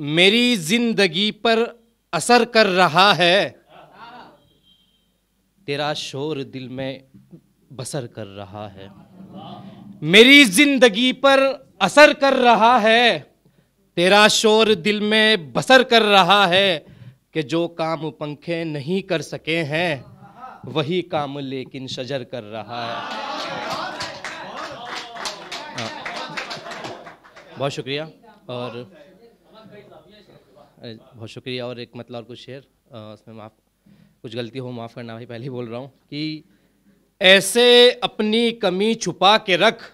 मेरी जिंदगी पर असर कर रहा है तेरा शोर दिल में बसर कर रहा है मेरी जिंदगी पर असर कर रहा है तेरा शोर दिल में बसर कर रहा है कि जो काम पंखे नहीं कर सके हैं वही काम लेकिन शजर कर रहा है हाँ। बहुत शुक्रिया और बहुत शुक्रिया और एक मतलब और कुछ शेयर उसमें माफ़ कुछ गलती हो माफ़ करना भाई पहले ही बोल रहा हूँ कि ऐसे अपनी कमी छुपा के रख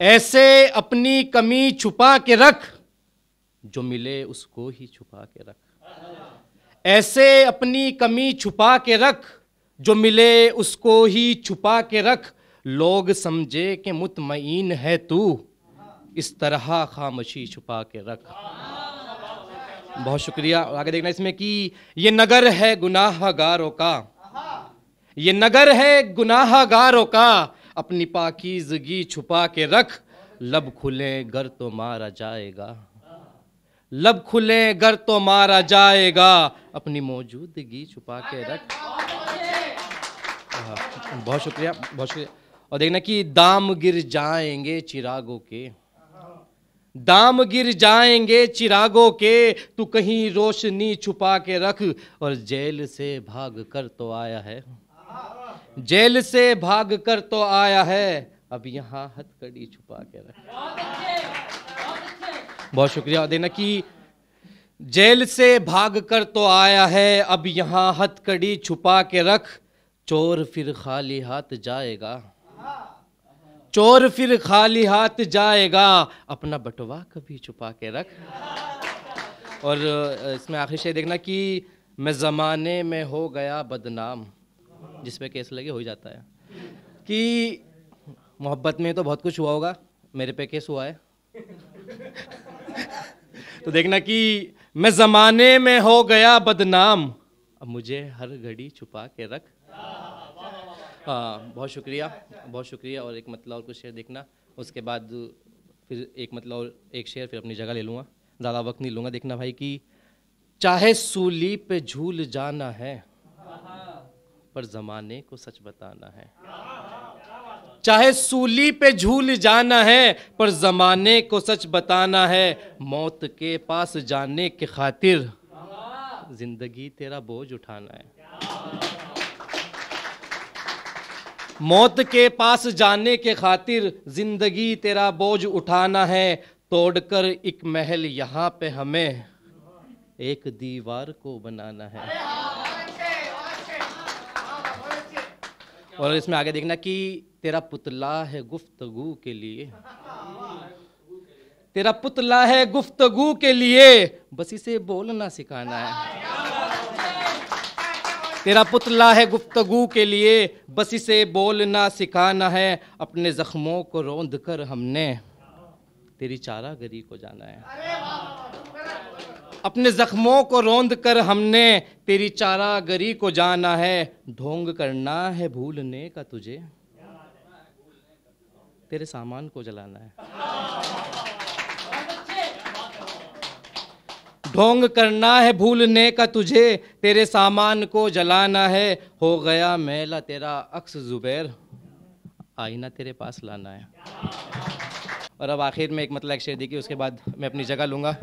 ऐसे अपनी कमी छुपा के रख जो मिले उसको ही छुपा के रख ऐसे अपनी कमी छुपा के रख जो मिले उसको ही छुपा के रख लोग समझे कि मुतमईन है तू इस तरह खामोशी छुपा के रख बहुत शुक्रिया और आगे देखना इसमें कि ये नगर है गुनाहगारों का ये नगर है गुनाहगारों का अपनी पाकिजगी छुपा के रख लब खुले गर तो मारा जाएगा लब खुले गर तो मारा जाएगा अपनी मौजूदगी छुपा के रख हाँ, बहुत शुक्रिया बहुत शुक्रिया और देखना कि दाम गिर जाएंगे चिरागों के दाम गिर जाएंगे चिरागों के तू कहीं रोशनी छुपा के रख और जेल से भाग कर तो आया है जेल से भाग कर तो आया है अब यहाँ हथकड़ी छुपा के रख बहुत शुक्रिया देना कि जेल से भाग कर तो आया है अब यहाँ हथकड़ी छुपा के रख चोर फिर खाली हाथ जाएगा चोर फिर खाली हाथ जाएगा अपना बटवा कभी छुपा के रख और इसमें आखिर शेर देखना कि मैं ज़माने में हो गया बदनाम पे केस लगे हो जाता है कि मोहब्बत में तो बहुत कुछ हुआ होगा मेरे पे केस हुआ है तो देखना कि मैं ज़माने में हो गया बदनाम अब मुझे हर घड़ी छुपा के रख बहुत शुक्रिया बहुत शुक्रिया और एक मतलब और कुछ शेयर देखना उसके बाद फिर एक मतलब और एक शेयर फिर अपनी जगह ले लूँगा ज़्यादा वक्त नहीं लूँगा देखना भाई कि चाहे सूली पे झूल जाना है पर ज़माने को सच बताना है चाहे सूली पे झूल जाना है पर ज़माने को सच बताना है मौत के पास जाने के खातिर ज़िंदगी तेरा बोझ उठाना है मौत के पास जाने के खातिर जिंदगी तेरा बोझ उठाना है तोड़कर एक महल यहाँ पे हमें एक दीवार को बनाना है और इसमें आगे देखना कि तेरा पुतला है गुफ्तगु के लिए तेरा पुतला है गुफ्तगु के लिए बस इसे बोलना सिखाना है तेरा पुतला है गुफ्तगु के लिए बस इसे बोलना सिखाना है अपने जख्मों को रोंद कर हमने तेरी चारागरी को जाना है अपने जख्मों को रोंद कर हमने तेरी चारागरी को जाना है ढोंग करना है भूलने का तुझे तेरे सामान को जलाना है ढोंग करना है भूलने का तुझे तेरे सामान को जलाना है हो गया मेला तेरा अक्स जुबैर आईना तेरे पास लाना है और अब आखिर में एक मतलब एक शेर देखिए उसके बाद मैं अपनी जगह लूँगा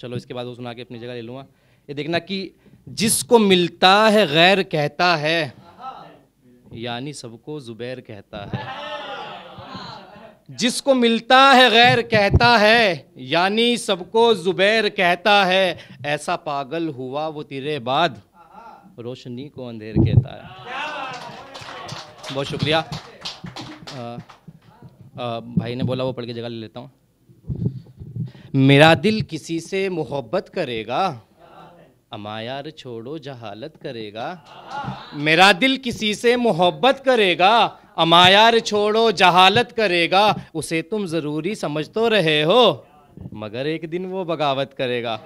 चलो इसके बाद वो सुना के अपनी जगह ले लूँगा ये देखना कि जिसको मिलता है गैर कहता है यानी सबको जुबैर कहता है जिसको मिलता है गैर कहता है यानी सबको जुबैर कहता है ऐसा पागल हुआ वो तेरे बाद रोशनी को अंधेर कहता है बहुत शुक्रिया आ, आ, भाई ने बोला वो पढ़ के जगह ले लेता हूँ मेरा दिल किसी से मोहब्बत करेगा अमायार छोड़ो जहालत करेगा मेरा दिल किसी से मोहब्बत करेगा अमायार छोड़ो जहालत करेगा उसे तुम ज़रूरी समझ तो रहे हो मगर एक दिन वो बगावत करेगा